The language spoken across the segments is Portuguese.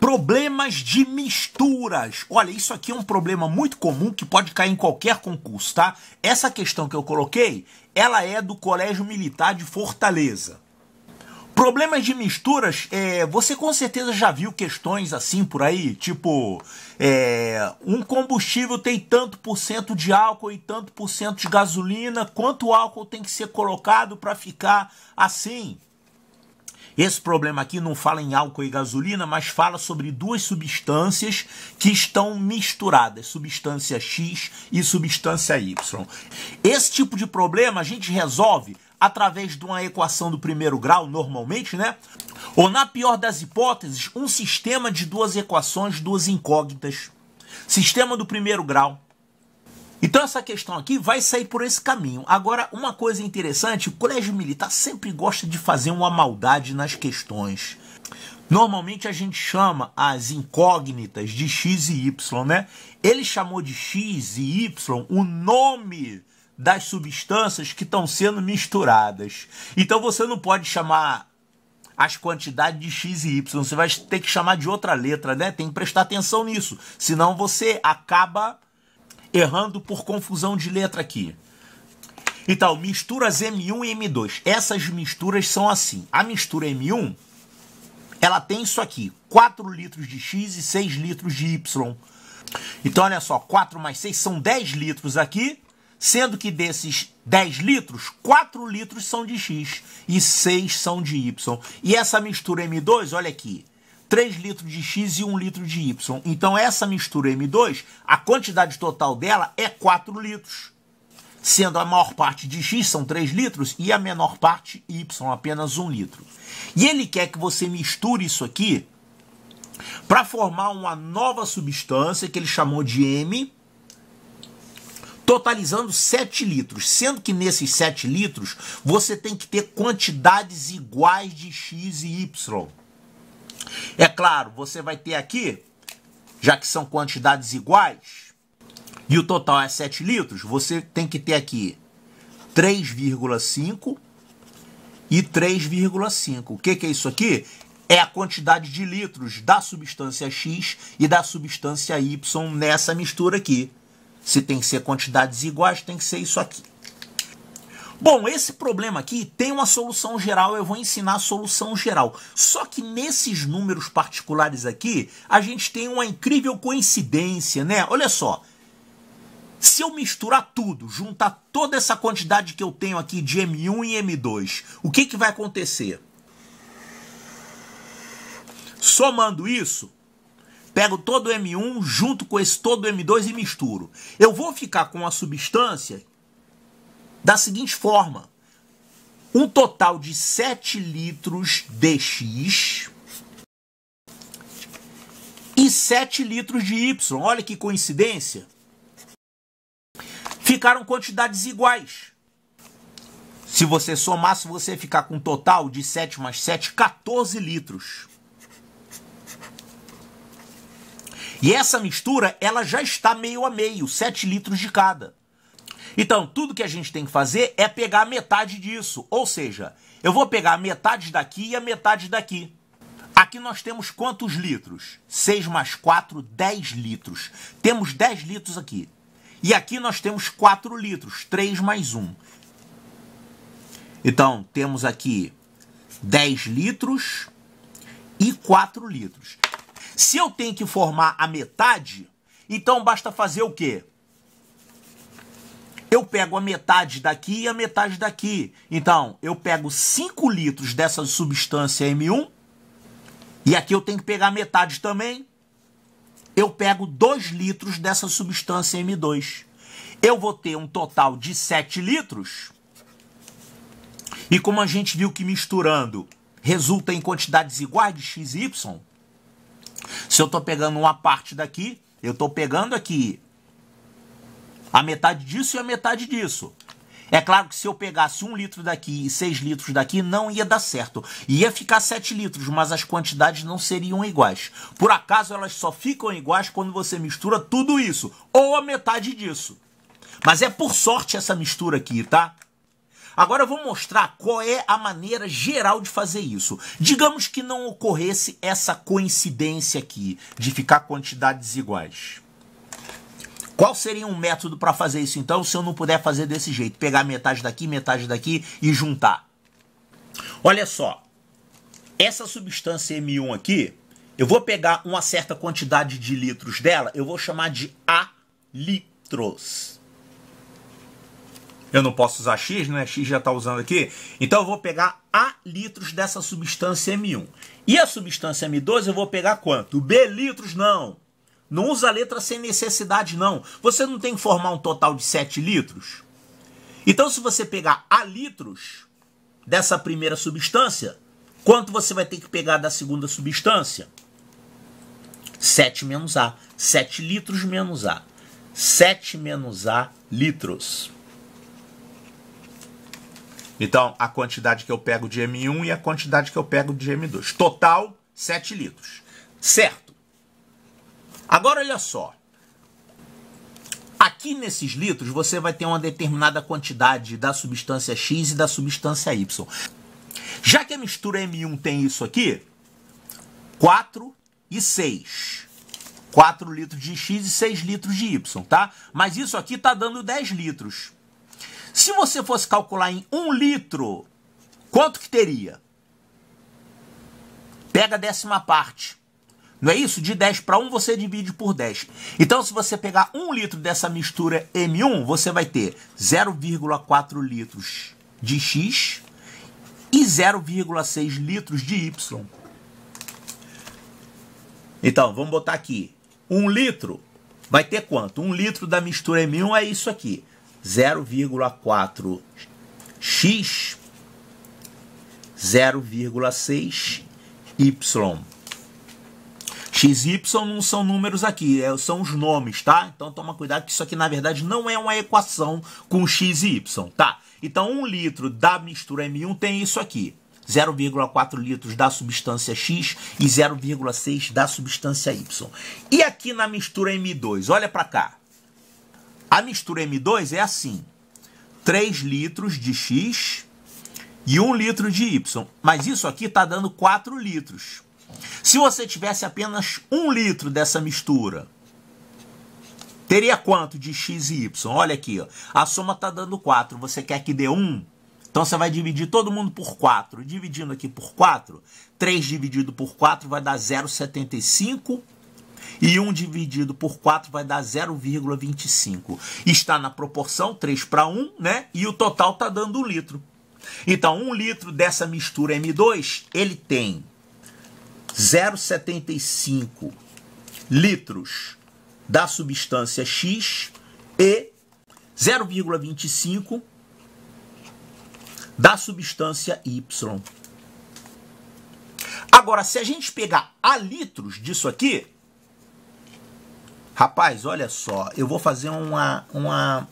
Problemas de misturas. Olha, isso aqui é um problema muito comum que pode cair em qualquer concurso, tá? Essa questão que eu coloquei, ela é do Colégio Militar de Fortaleza. Problemas de misturas, é, você com certeza já viu questões assim por aí, tipo, é, um combustível tem tanto por cento de álcool e tanto por cento de gasolina, quanto álcool tem que ser colocado para ficar assim? Esse problema aqui não fala em álcool e gasolina, mas fala sobre duas substâncias que estão misturadas, substância X e substância Y. Esse tipo de problema a gente resolve através de uma equação do primeiro grau, normalmente, né? Ou, na pior das hipóteses, um sistema de duas equações, duas incógnitas. Sistema do primeiro grau então essa questão aqui vai sair por esse caminho. Agora, uma coisa interessante, o colégio militar sempre gosta de fazer uma maldade nas questões. Normalmente a gente chama as incógnitas de X e Y, né? Ele chamou de X e Y o nome das substâncias que estão sendo misturadas. Então você não pode chamar as quantidades de X e Y, você vai ter que chamar de outra letra, né? Tem que prestar atenção nisso, senão você acaba errando por confusão de letra aqui. Então, misturas M1 e M2. Essas misturas são assim. A mistura M1, ela tem isso aqui. 4 litros de X e 6 litros de Y. Então, olha só, 4 mais 6 são 10 litros aqui, sendo que desses 10 litros, 4 litros são de X e 6 são de Y. E essa mistura M2, olha aqui, 3 litros de X e 1 litro de Y. Então essa mistura M2, a quantidade total dela é 4 litros. Sendo a maior parte de X são 3 litros e a menor parte Y, apenas 1 litro. E ele quer que você misture isso aqui para formar uma nova substância que ele chamou de M, totalizando 7 litros, sendo que nesses 7 litros você tem que ter quantidades iguais de X e Y. É claro, você vai ter aqui, já que são quantidades iguais, e o total é 7 litros, você tem que ter aqui 3,5 e 3,5. O que, que é isso aqui? É a quantidade de litros da substância X e da substância Y nessa mistura aqui. Se tem que ser quantidades iguais, tem que ser isso aqui. Bom, esse problema aqui tem uma solução geral, eu vou ensinar a solução geral. Só que nesses números particulares aqui, a gente tem uma incrível coincidência, né? Olha só. Se eu misturar tudo, juntar toda essa quantidade que eu tenho aqui de M1 e M2, o que, que vai acontecer? Somando isso, pego todo o M1 junto com esse todo o M2 e misturo. Eu vou ficar com uma substância da seguinte forma: um total de 7 litros dx e 7 litros de y. Olha que coincidência. Ficaram quantidades iguais. Se você somar, se você ficar com um total de 7 mais 7, 14 litros. E essa mistura, ela já está meio a meio, 7 litros de cada. Então, tudo que a gente tem que fazer é pegar metade disso. Ou seja, eu vou pegar a metade daqui e a metade daqui. Aqui nós temos quantos litros? 6 mais 4, 10 litros. Temos 10 litros aqui. E aqui nós temos 4 litros, 3 mais 1. Então, temos aqui 10 litros e 4 litros. Se eu tenho que formar a metade, então basta fazer o quê? pego a metade daqui e a metade daqui. Então, eu pego 5 litros dessa substância M1, e aqui eu tenho que pegar metade também. Eu pego 2 litros dessa substância M2. Eu vou ter um total de 7 litros. E como a gente viu que misturando resulta em quantidades iguais de x e y, se eu estou pegando uma parte daqui, eu estou pegando aqui a metade disso e a metade disso. É claro que se eu pegasse um litro daqui e seis litros daqui, não ia dar certo. Ia ficar sete litros, mas as quantidades não seriam iguais. Por acaso, elas só ficam iguais quando você mistura tudo isso, ou a metade disso. Mas é por sorte essa mistura aqui, tá? Agora eu vou mostrar qual é a maneira geral de fazer isso. Digamos que não ocorresse essa coincidência aqui, de ficar quantidades iguais. Qual seria um método para fazer isso então, se eu não puder fazer desse jeito? Pegar metade daqui, metade daqui e juntar. Olha só, essa substância M1 aqui, eu vou pegar uma certa quantidade de litros dela, eu vou chamar de A litros. Eu não posso usar X, né? X já está usando aqui. Então eu vou pegar A litros dessa substância M1. E a substância M2 eu vou pegar quanto? B litros não. Não usa a letra sem necessidade, não. Você não tem que formar um total de 7 litros? Então, se você pegar a litros dessa primeira substância, quanto você vai ter que pegar da segunda substância? 7 menos A. 7 litros menos A. 7 menos A litros. Então, a quantidade que eu pego de M1 e a quantidade que eu pego de M2. Total, 7 litros. Certo. Agora olha só. Aqui nesses litros você vai ter uma determinada quantidade da substância X e da substância Y. Já que a mistura M1 tem isso aqui, 4 e 6. 4 litros de X e 6 litros de Y, tá? Mas isso aqui está dando 10 litros. Se você fosse calcular em 1 litro, quanto que teria? Pega a décima parte. Não é isso? De 10 para 1 você divide por 10. Então, se você pegar 1 litro dessa mistura M1, você vai ter 0,4 litros de X e 0,6 litros de Y. Então, vamos botar aqui. 1 litro vai ter quanto? 1 litro da mistura M1 é isso aqui. 0,4 X, 0,6 Y. XY não são números aqui, é, são os nomes, tá? Então toma cuidado que isso aqui na verdade não é uma equação com X e Y, tá? Então um litro da mistura M1 tem isso aqui. 0,4 litros da substância X e 0,6 da substância Y. E aqui na mistura M2, olha para cá. A mistura M2 é assim: 3 litros de X e 1 litro de Y. Mas isso aqui está dando 4 litros. Se você tivesse apenas um litro dessa mistura, teria quanto de X e Y? Olha aqui, ó. a soma está dando 4, você quer que dê 1? Então você vai dividir todo mundo por 4. Dividindo aqui por 4, 3 dividido por 4 vai dar 0,75 e 1 dividido por 4 vai dar 0,25. Está na proporção 3 para 1, né? E o total está dando 1 litro. Então, 1 litro dessa mistura M2, ele tem 0,75 litros da substância X e 0,25 da substância Y. Agora, se a gente pegar a litros disso aqui, rapaz, olha só, eu vou fazer uma, uma,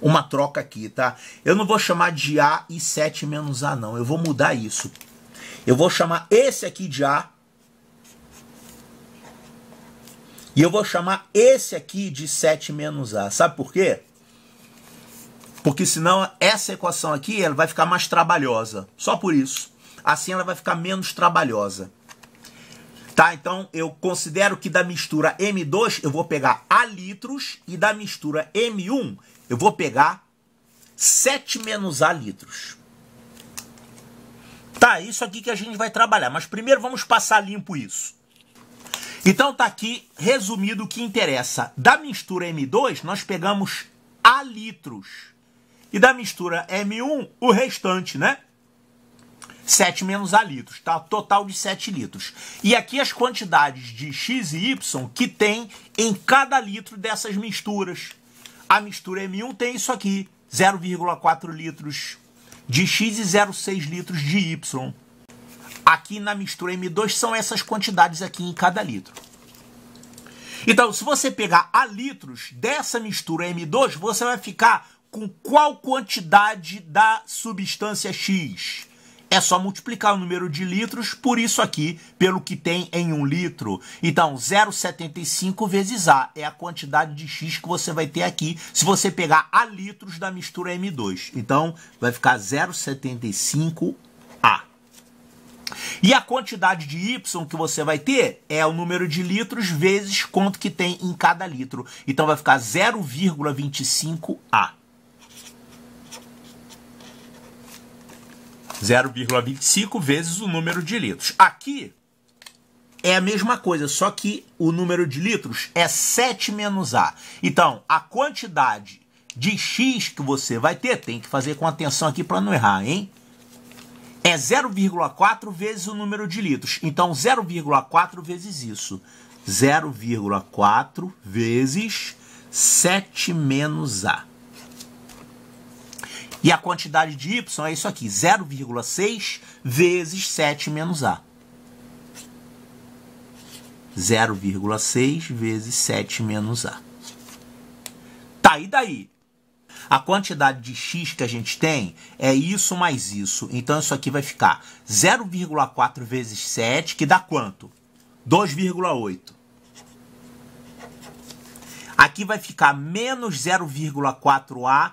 uma troca aqui, tá? Eu não vou chamar de A e 7 menos A, não. Eu vou mudar isso. Eu vou chamar esse aqui de A. E eu vou chamar esse aqui de 7 menos A. Sabe por quê? Porque senão essa equação aqui ela vai ficar mais trabalhosa. Só por isso. Assim ela vai ficar menos trabalhosa. Tá? Então eu considero que da mistura M2 eu vou pegar A litros e da mistura M1 eu vou pegar 7 menos A litros. Tá, isso aqui que a gente vai trabalhar, mas primeiro vamos passar limpo isso. Então tá aqui resumido o que interessa. Da mistura M2 nós pegamos a litros. E da mistura M1 o restante, né? 7 menos a litros, tá? Total de 7 litros. E aqui as quantidades de X e Y que tem em cada litro dessas misturas. A mistura M1 tem isso aqui, 0,4 litros de X e 0,6 litros de Y. Aqui na mistura M2 são essas quantidades aqui em cada litro. Então, se você pegar a litros dessa mistura M2, você vai ficar com qual quantidade da substância X? É só multiplicar o número de litros por isso aqui, pelo que tem em um litro. Então, 0,75 vezes A é a quantidade de X que você vai ter aqui se você pegar a litros da mistura M2. Então, vai ficar 0,75 A. E a quantidade de Y que você vai ter é o número de litros vezes quanto que tem em cada litro. Então, vai ficar 0,25 A. 0,25 vezes o número de litros. Aqui é a mesma coisa, só que o número de litros é 7 menos A. Então, a quantidade de X que você vai ter, tem que fazer com atenção aqui para não errar, hein? É 0,4 vezes o número de litros. Então, 0,4 vezes isso. 0,4 vezes 7 menos A. E a quantidade de Y é isso aqui, 0,6 vezes 7 menos A. 0,6 vezes 7 menos A. Tá, e daí? A quantidade de x que a gente tem é isso mais isso. Então isso aqui vai ficar 0,4 vezes 7, que dá quanto? 2,8. Aqui vai ficar menos 0,4a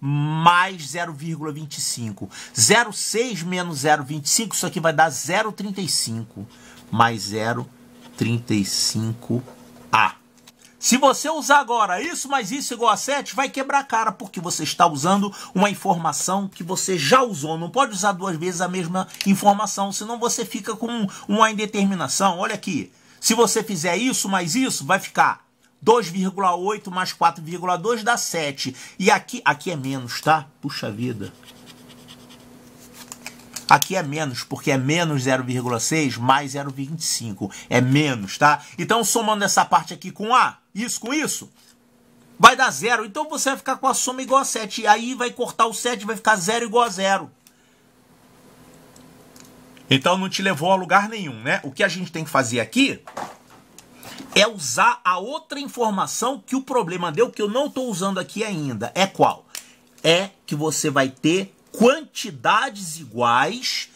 mais 0,25. 0,6 menos 0,25, isso aqui vai dar 0,35 mais 0,35A. Se você usar agora isso mais isso igual a 7, vai quebrar a cara, porque você está usando uma informação que você já usou. Não pode usar duas vezes a mesma informação, senão você fica com uma indeterminação. Olha aqui, se você fizer isso mais isso, vai ficar 2,8 mais 4,2 dá 7. E aqui, aqui é menos, tá? Puxa vida. Aqui é menos, porque é menos 0,6 mais 0,25. É menos, tá? Então, somando essa parte aqui com A, isso com isso, vai dar zero. Então, você vai ficar com a soma igual a 7. E aí, vai cortar o 7, vai ficar zero igual a zero. Então, não te levou a lugar nenhum, né? O que a gente tem que fazer aqui é usar a outra informação que o problema deu, que eu não estou usando aqui ainda. É qual? É que você vai ter quantidades iguais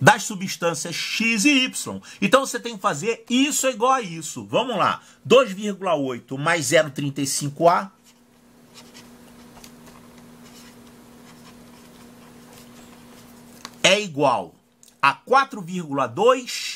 das substâncias X e Y. Então você tem que fazer isso é igual a isso. Vamos lá. 2,8 mais 0,35A. É igual a 4,2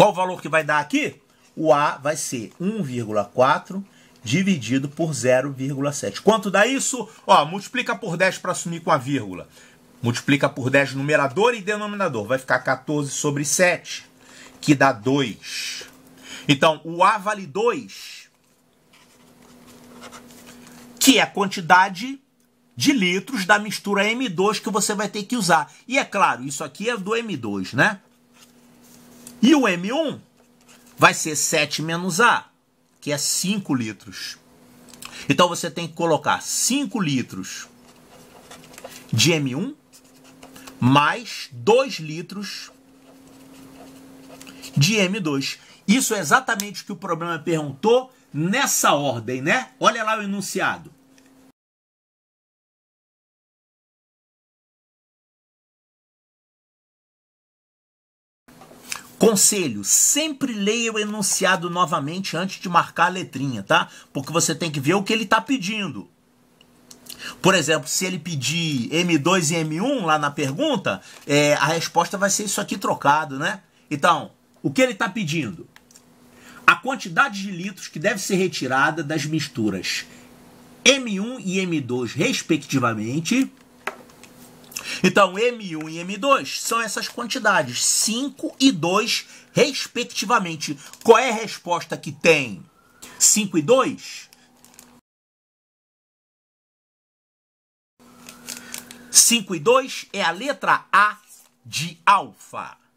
Qual o valor que vai dar aqui? O A vai ser 1,4 dividido por 0,7. Quanto dá isso? Ó, multiplica por 10 para assumir com a vírgula. Multiplica por 10 numerador e denominador. Vai ficar 14 sobre 7, que dá 2. Então, o A vale 2, que é a quantidade de litros da mistura M2 que você vai ter que usar. E é claro, isso aqui é do M2, né? E o M1 vai ser 7 menos A, que é 5 litros. Então você tem que colocar 5 litros de M1 mais 2 litros de M2. Isso é exatamente o que o problema perguntou nessa ordem, né? Olha lá o enunciado. Conselho, sempre leia o enunciado novamente antes de marcar a letrinha, tá? Porque você tem que ver o que ele está pedindo. Por exemplo, se ele pedir M2 e M1 lá na pergunta, é, a resposta vai ser isso aqui trocado, né? Então, o que ele está pedindo? A quantidade de litros que deve ser retirada das misturas M1 e M2, respectivamente, então, M1 e M2 são essas quantidades, 5 e 2, respectivamente. Qual é a resposta que tem 5 e 2? 5 e 2 é a letra A de alfa.